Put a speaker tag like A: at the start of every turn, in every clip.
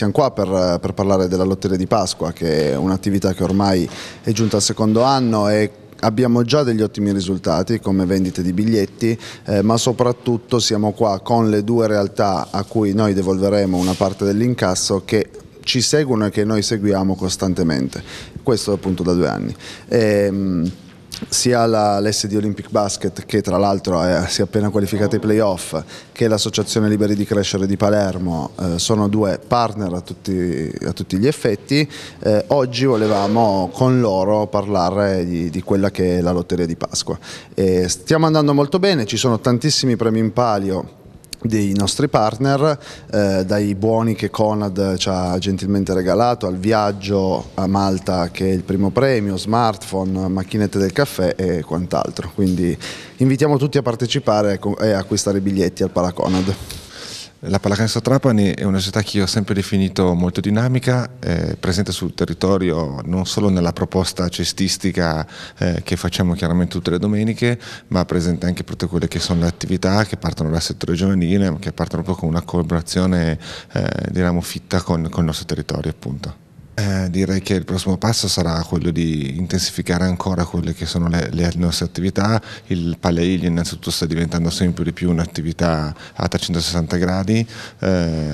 A: siamo qua per, per, parlare della lotteria di Pasqua che è un'attività che ormai è giunta al secondo anno e abbiamo già degli ottimi risultati come vendite di biglietti eh, ma soprattutto siamo qua con le due realtà a cui noi devolveremo una parte dell'incasso che ci seguono e che noi seguiamo costantemente, questo appunto da due anni. E, ehm, sia la, l'SD Olympic Basket che tra l'altro è, eh, si è appena qualificata ai playoff che l'associazione Liberi di Crescere di Palermo eh, sono due partner a tutti, a tutti gli effetti eh, oggi volevamo con loro parlare di, di, quella che è la lotteria di Pasqua e stiamo andando molto bene ci sono tantissimi premi in palio dei nostri partner, eh, dai buoni che Conad ci ha gentilmente regalato, al viaggio a Malta che è il primo premio, smartphone, macchinette del caffè e quant'altro. Quindi invitiamo tutti a partecipare e acquistare i biglietti al Paraconad. La Pallacanestro Trapani è una società che io ho
B: sempre definito molto dinamica, eh, presente sul territorio non solo nella proposta cestistica eh, che facciamo chiaramente tutte le domeniche, ma presente anche per tutte quelle che sono le attività che partono dal settore giovanile, che partono proprio con una collaborazione eh, diciamo, fitta con, con il nostro territorio appunto. Eh, direi che il prossimo passo sarà quello di intensificare ancora quelle che sono le, le nostre attività. Il Paleilio innanzitutto sta diventando sempre di più un'attività a 360 gradi. Eh,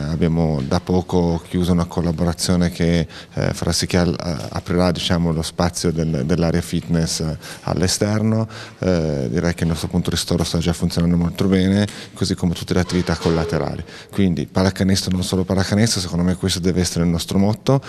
B: abbiamo da poco chiuso una collaborazione che eh, farà sì che al, eh, aprirà diciamo, lo spazio del, dell'area fitness eh, all'esterno. Eh, direi che il nostro punto ristoro sta già funzionando molto bene, così come tutte le attività collaterali. Quindi pallacanestro non solo pallacanestro, secondo me questo deve essere il nostro motto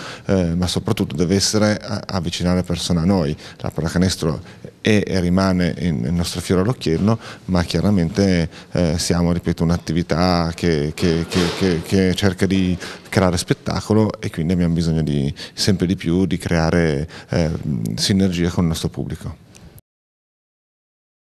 B: ma soprattutto deve essere avvicinare persone a noi. La pallacanestro è e rimane il nostro fiore all'occhiello, ma chiaramente eh, siamo, ripeto, un'attività che, che, che, che, cerca di creare spettacolo e quindi abbiamo bisogno di, sempre di più di creare eh, sinergie con il nostro pubblico.